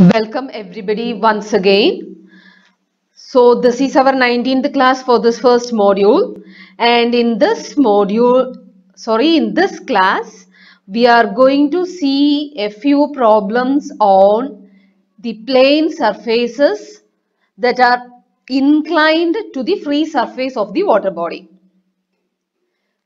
Welcome everybody once again. So this is our 19th class for this first module and in this module, sorry, in this class, we are going to see a few problems on the plane surfaces that are inclined to the free surface of the water body.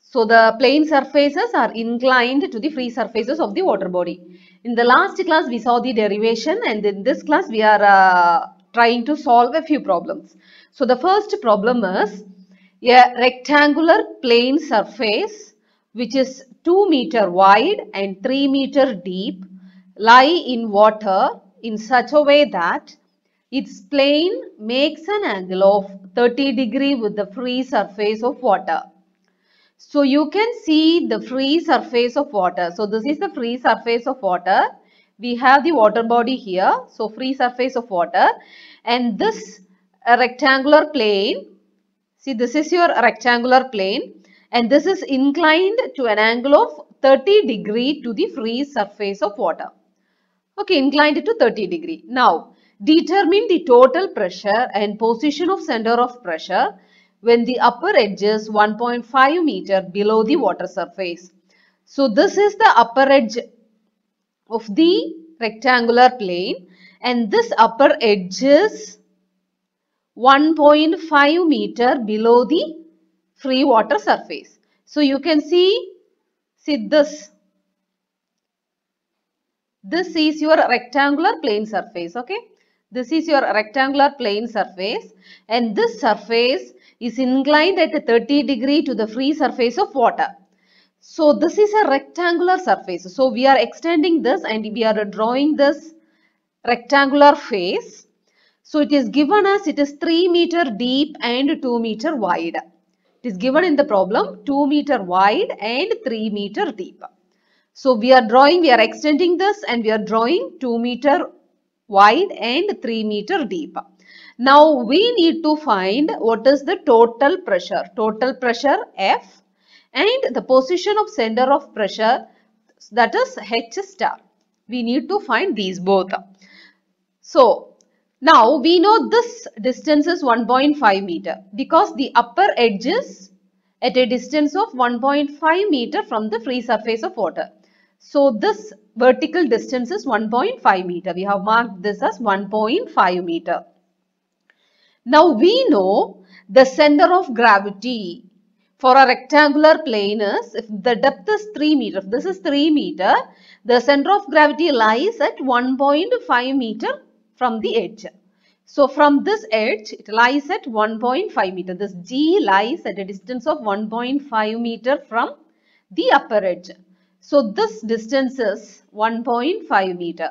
So the plane surfaces are inclined to the free surfaces of the water body. In the last class, we saw the derivation and in this class, we are uh, trying to solve a few problems. So, the first problem is a rectangular plane surface which is 2 meter wide and 3 meter deep lie in water in such a way that its plane makes an angle of 30 degree with the free surface of water. So you can see the free surface of water. So this is the free surface of water. We have the water body here. So free surface of water. And this rectangular plane, see this is your rectangular plane. And this is inclined to an angle of 30 degree to the free surface of water. Okay, inclined to 30 degree. Now, determine the total pressure and position of center of pressure when the upper edge is 1.5 meter below the water surface. So this is the upper edge of the rectangular plane and this upper edge is 1.5 meter below the free water surface. So you can see, see this. This is your rectangular plane surface, okay? This is your rectangular plane surface and this surface is inclined at 30 degree to the free surface of water. So this is a rectangular surface. So we are extending this and we are drawing this rectangular face. So it is given as it is 3 meter deep and 2 meter wide. It is given in the problem 2 meter wide and 3 meter deep. So we are drawing, we are extending this and we are drawing 2 meter wide and 3 meter deep. Now we need to find what is the total pressure. Total pressure F and the position of center of pressure that is H star. We need to find these both. So now we know this distance is 1.5 meter because the upper edge is at a distance of 1.5 meter from the free surface of water. So this vertical distance is 1.5 meter. We have marked this as 1.5 meter. Now we know the center of gravity for a rectangular plane is, if the depth is 3 meter, if this is 3 meter, the center of gravity lies at 1.5 meter from the edge. So from this edge, it lies at 1.5 meter. This G lies at a distance of 1.5 meter from the upper edge. So this distance is 1.5 meter.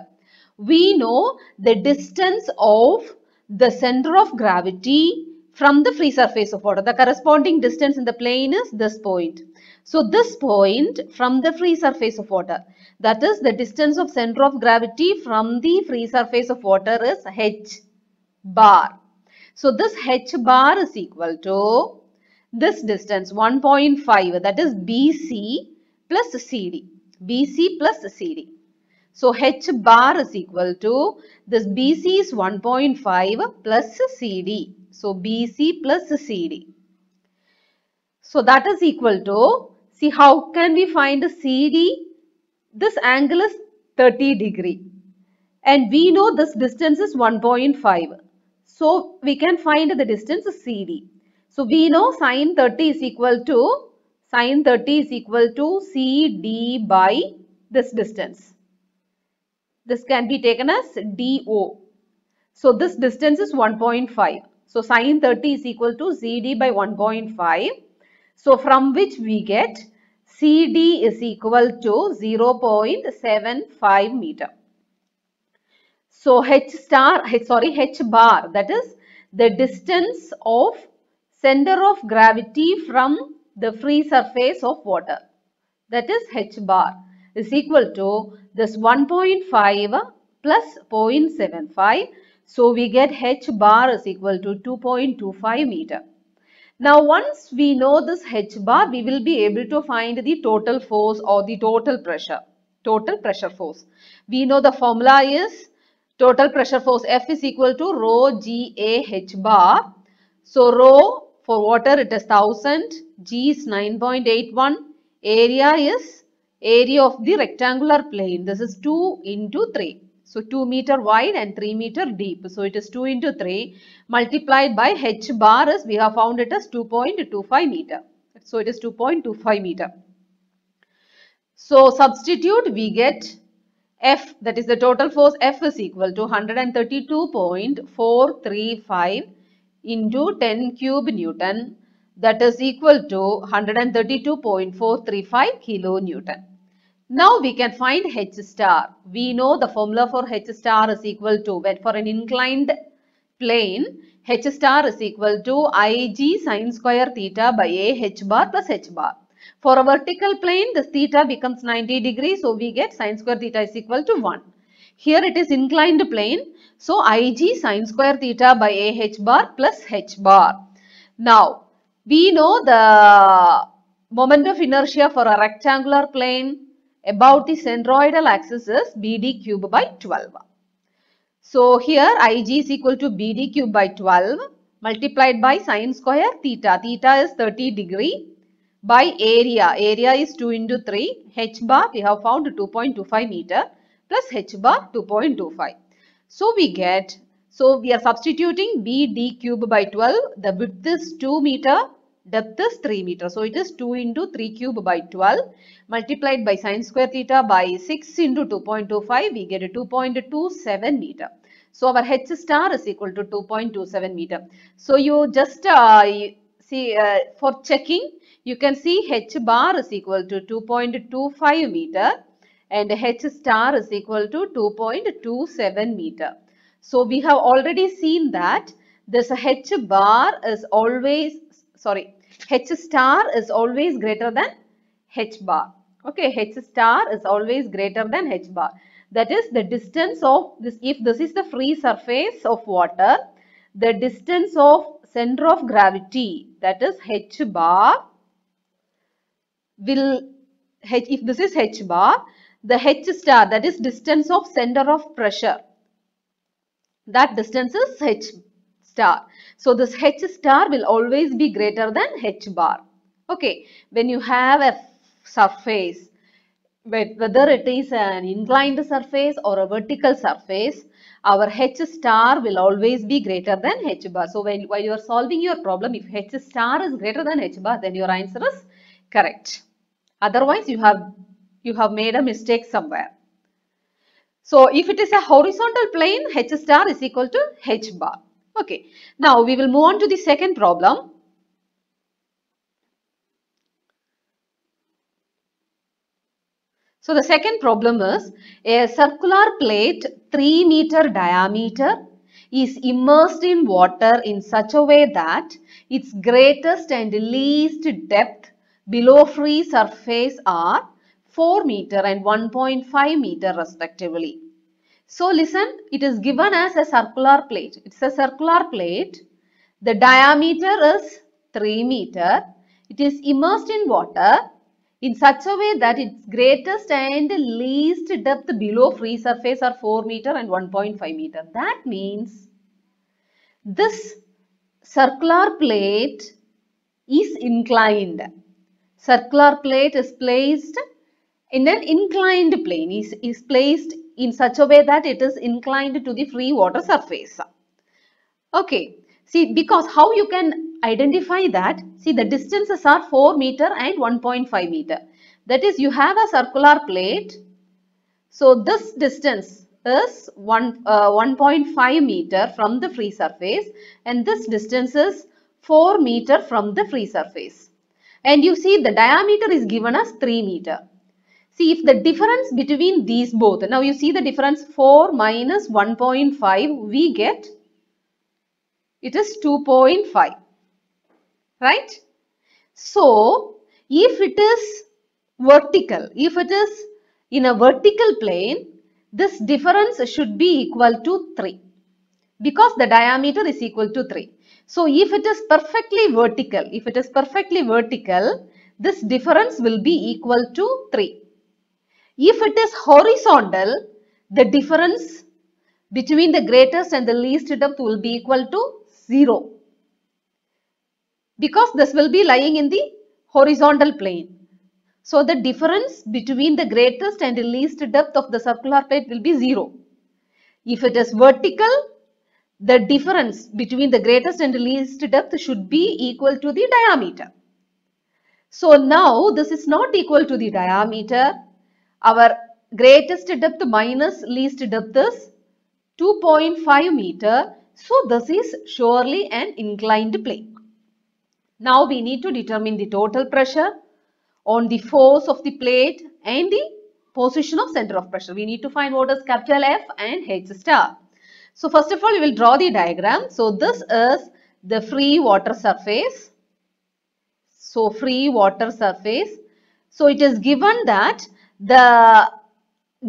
We know the distance of the center of gravity from the free surface of water. The corresponding distance in the plane is this point. So this point from the free surface of water, that is the distance of center of gravity from the free surface of water is h bar. So this h bar is equal to this distance 1.5 that is BC plus CD. BC plus CD. So H bar is equal to this BC is 1.5 plus CD. So BC plus CD. So that is equal to, see how can we find CD? This angle is 30 degree and we know this distance is 1.5. So we can find the distance CD. So we know sine 30 is equal to Sine 30 is equal to CD by this distance. This can be taken as DO. So this distance is 1.5. So sine 30 is equal to CD by 1.5. So from which we get CD is equal to 0.75 meter. So H star, sorry, H bar, that is the distance of center of gravity from the free surface of water that is H bar is equal to this 1.5 plus 0.75. So we get H bar is equal to 2.25 meter. Now once we know this H bar, we will be able to find the total force or the total pressure, total pressure force. We know the formula is total pressure force F is equal to rho G A H bar. So rho for water it is 1000, G is 9.81, area is area of the rectangular plane. This is 2 into 3. So 2 meter wide and 3 meter deep. So it is 2 into 3 multiplied by h bar is we have found it as 2.25 meter. So it is 2.25 meter. So substitute we get F that is the total force F is equal to 132.435 into 10 cube Newton that is equal to 132.435 kilo Newton. Now we can find H star. We know the formula for H star is equal to when for an inclined plane H star is equal to Ig sine square theta by A H bar plus H bar. For a vertical plane, this theta becomes 90 degrees, so we get sine square theta is equal to 1. Here it is inclined plane. So Ig sine square theta by Ah bar plus H bar. Now we know the moment of inertia for a rectangular plane about the centroidal axis is BD cube by 12. So here Ig is equal to BD cube by 12 multiplied by sine square theta. Theta is 30 degree by area. Area is 2 into 3. H bar we have found 2.25 meter plus h bar 2.25. So we get, so we are substituting BD cube by 12. The width is 2 meter, depth is 3 meter. So it is 2 into 3 cube by 12 multiplied by sine square theta by 6 into 2.25. We get a 2.27 meter. So our h star is equal to 2.27 meter. So you just uh, see uh, for checking you can see h bar is equal to 2.25 meter and h star is equal to 2.27 meter. So we have already seen that this h bar is always, sorry, h star is always greater than h bar. Okay, h star is always greater than h bar. That is the distance of this, if this is the free surface of water, the distance of center of gravity that is h bar will h if this is h bar the h star that is distance of center of pressure. That distance is h star. So this h star will always be greater than h bar. Okay, when you have a surface, whether it is an inclined surface or a vertical surface, our h star will always be greater than h bar. So when, while you are solving your problem, if h star is greater than h bar, then your answer is correct. Otherwise, you have you have made a mistake somewhere. So if it is a horizontal plane, h star is equal to h bar. Okay. Now we will move on to the second problem. So the second problem is a circular plate 3 meter diameter is immersed in water in such a way that its greatest and least depth below free surface are 4 meter and 1.5 meter respectively. So listen, it is given as a circular plate. It's a circular plate. The diameter is 3 meter. It is immersed in water in such a way that its greatest and least depth below free surface are 4 meter and 1.5 meter. That means this circular plate is inclined. Circular plate is placed in an inclined plane is, is placed in such a way that it is inclined to the free water surface. Okay, see because how you can identify that? See the distances are 4 meter and 1.5 meter. That is you have a circular plate. So this distance is 1.5 uh, meter from the free surface and this distance is 4 meter from the free surface. And you see the diameter is given as 3 meter. See if the difference between these both, now you see the difference 4 minus 1.5, we get, it is 2.5, right? So, if it is vertical, if it is in a vertical plane, this difference should be equal to 3 because the diameter is equal to 3. So, if it is perfectly vertical, if it is perfectly vertical, this difference will be equal to 3. If it is horizontal, the difference between the greatest and the least depth will be equal to 0. Because this will be lying in the horizontal plane. So the difference between the greatest and the least depth of the circular plate will be 0. If it is vertical, the difference between the greatest and the least depth should be equal to the diameter. So now this is not equal to the diameter our greatest depth minus least depth is 2.5 meter. So this is surely an inclined plane. Now we need to determine the total pressure on the force of the plate and the position of center of pressure. We need to find what is capital F and H star. So first of all, we will draw the diagram. So this is the free water surface. So free water surface. So it is given that the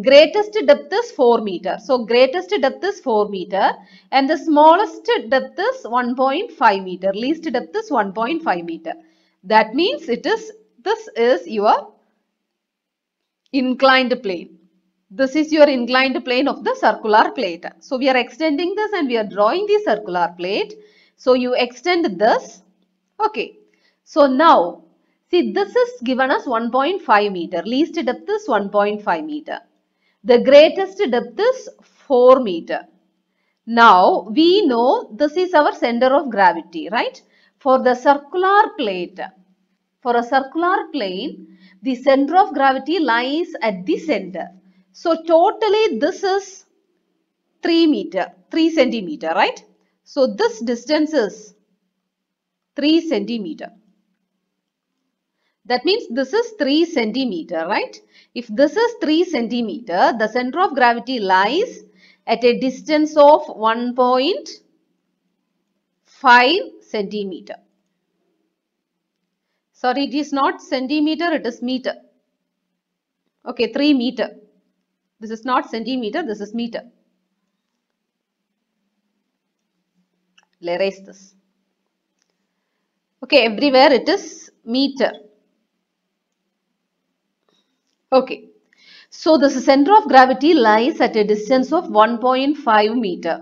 greatest depth is 4 meter. So greatest depth is 4 meter and the smallest depth is 1.5 meter. Least depth is 1.5 meter. That means it is this is your inclined plane. This is your inclined plane of the circular plate. So we are extending this and we are drawing the circular plate. So you extend this. Okay. So now See, this is given as 1.5 meter. Least depth is 1.5 meter. The greatest depth is 4 meter. Now, we know this is our center of gravity, right? For the circular plate, for a circular plane, the center of gravity lies at the center. So, totally this is 3 meter, 3 centimeter, right? So, this distance is 3 centimeter. That means this is 3 centimeter, right? If this is 3 centimeter, the center of gravity lies at a distance of 1.5 centimeter. Sorry, it is not centimeter, it is meter. Okay, 3 meter. This is not centimeter, this is meter. Let erase this. Okay, everywhere it is meter. Okay. So the center of gravity lies at a distance of 1.5 meter.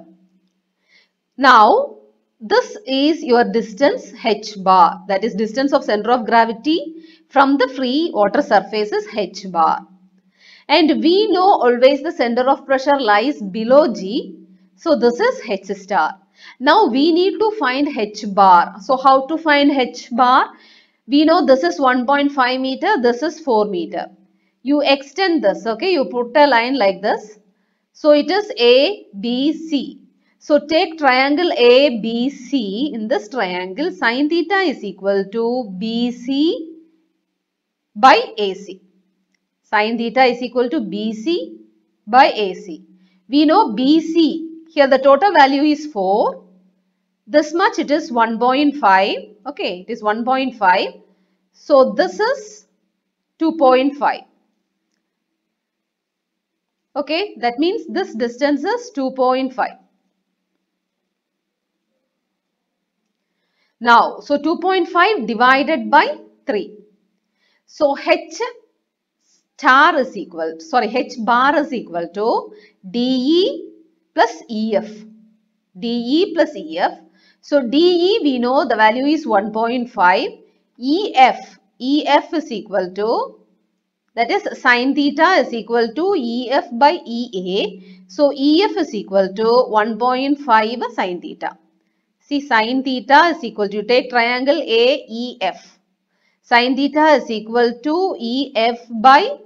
Now this is your distance h bar that is distance of center of gravity from the free water surface is h bar. And we know always the center of pressure lies below g. So this is h star. Now we need to find h bar. So how to find h bar? We know this is 1.5 meter, this is 4 meter you extend this, okay? You put a line like this. So it is ABC. So take triangle ABC. In this triangle, sine theta is equal to BC by AC. Sine theta is equal to BC by AC. We know BC, here the total value is 4. This much it is 1.5. Okay, it is 1.5. So this is 2.5. Okay, that means this distance is 2.5. Now, so 2.5 divided by 3. So, H star is equal, sorry, H bar is equal to DE plus EF. DE plus EF. So, DE we know the value is 1.5. EF, EF is equal to that is sine theta is equal to EF by EA. So EF is equal to 1.5 sine theta. See sine theta is equal to, take triangle AEF. Sine theta is equal to EF by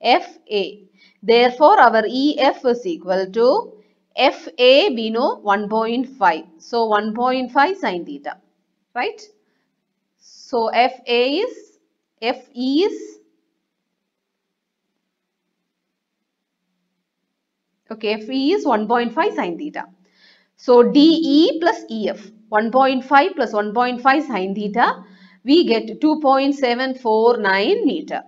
FA. Therefore, our EF is equal to FA, we know 1.5. So, 1.5 sine theta, right? So, FA is, FE is Okay, Fe is 1.5 sine theta. So DE plus EF, 1.5 plus 1.5 sine theta, we get 2.749 meter.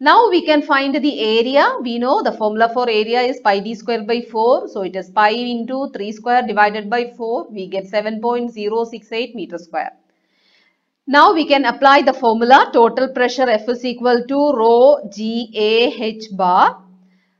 Now we can find the area. We know the formula for area is pi d square by 4. So it is pi into 3 square divided by 4. We get 7.068 meter square. Now we can apply the formula total pressure F is equal to rho G A H bar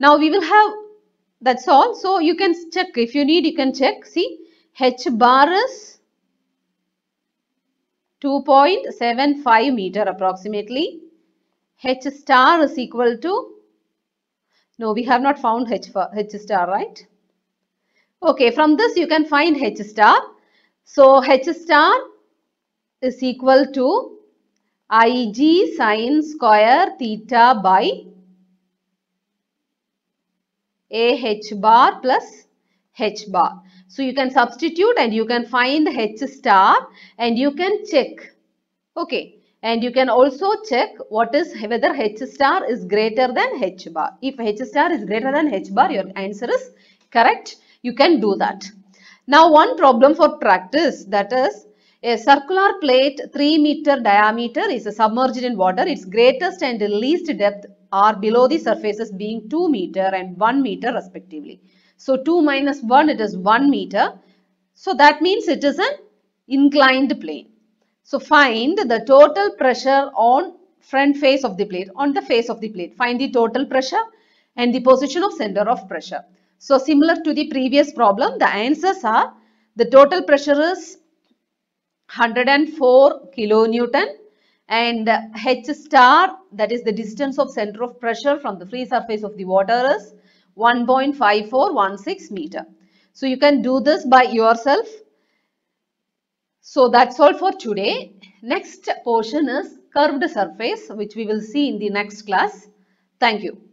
Now we will have, that's all. So you can check, if you need, you can check. See, H bar is 2.75 meter approximately. H star is equal to, no, we have not found H, H star, right? Okay, from this you can find H star. So H star is equal to Ig sine square theta by AH bar plus H bar. So you can substitute and you can find H star and you can check. Okay. And you can also check what is whether H star is greater than H bar. If H star is greater than H bar, your answer is correct. You can do that. Now one problem for practice that is a circular plate 3 meter diameter is submerged in water. Its greatest and least depth are below the surfaces being 2 meter and 1 meter respectively. So 2 minus 1 it is 1 meter. So that means it is an inclined plane. So find the total pressure on front face of the plate, on the face of the plate. Find the total pressure and the position of center of pressure. So similar to the previous problem, the answers are the total pressure is 104 kilonewton and h star that is the distance of center of pressure from the free surface of the water is 1.5416 meter. So you can do this by yourself. So that's all for today. Next portion is curved surface which we will see in the next class. Thank you.